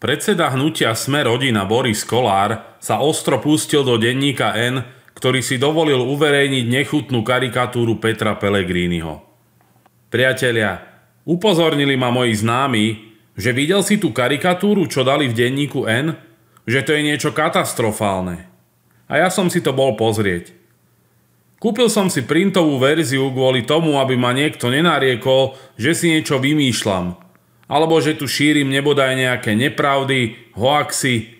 Predseda hnutia Sme rodina Boris Kolár sa ostro pustil do denníka N, ktorý si dovolil uverejniť nechutnú karikatúru Petra Pellegriniho. Priatelia, upozornili ma moji známi, že videl si tú karikatúru, čo dali v denníku N, že to je niečo katastrofálne. A ja som si to bol pozrieť. Kúpil som si printovú verziu kvôli tomu, aby ma niekto nenariekol, že si niečo vymýšľam – alebo že tu šírim nebodaj nejaké nepravdy, hoaxy.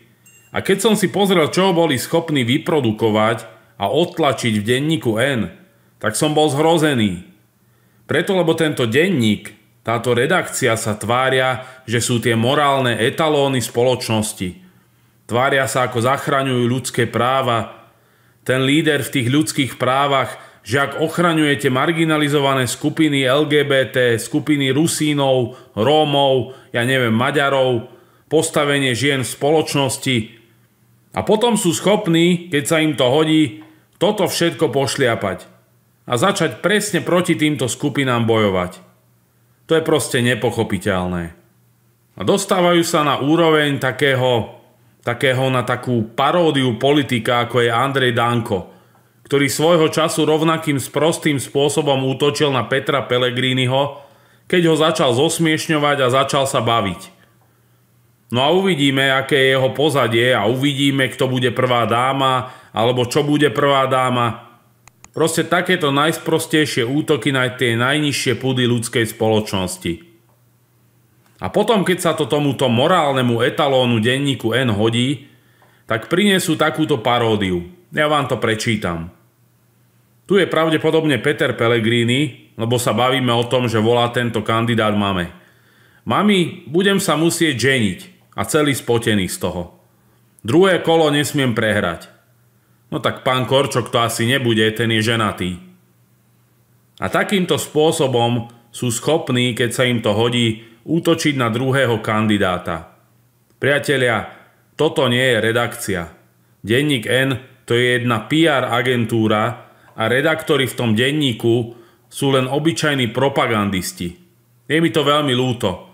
A keď som si pozrel, čo boli schopní vyprodukovať a odtlačiť v denníku N, tak som bol zhrozený. Preto, lebo tento denník, táto redakcia sa tvária, že sú tie morálne etalóny spoločnosti. Tvária sa, ako zachraňujú ľudské práva. Ten líder v tých ľudských právach že ak ochraňujete marginalizované skupiny LGBT, skupiny Rusínov, Rómov, ja neviem, Maďarov, postavenie žien v spoločnosti a potom sú schopní, keď sa im to hodí, toto všetko pošliapať a začať presne proti týmto skupinám bojovať. To je proste nepochopiteľné. A dostávajú sa na úroveň takého, takého na takú paródiu politika, ako je Andrej Danko – ktorý svojho času rovnakým sprostým spôsobom útočil na Petra Pellegriniho, keď ho začal zosmiešňovať a začal sa baviť. No a uvidíme, aké je jeho pozadie a uvidíme, kto bude prvá dáma alebo čo bude prvá dáma. Proste takéto najsprostejšie útoky na tie najnižšie pudy ľudskej spoločnosti. A potom, keď sa to tomuto morálnemu etalónu denníku N hodí, tak prinesú takúto paródiu. Ja vám to prečítam. Tu je pravdepodobne Peter Pellegrini, lebo sa bavíme o tom, že volá tento kandidát mame. Mami, budem sa musieť ženiť a celý spotený z toho. Druhé kolo nesmiem prehrať. No tak pán Korčok to asi nebude, ten je ženatý. A takýmto spôsobom sú schopní, keď sa im to hodí, útočiť na druhého kandidáta. Priatelia, toto nie je redakcia. Denník N to je jedna PR agentúra, a redaktori v tom denníku sú len obyčajní propagandisti. Je mi to veľmi lúto.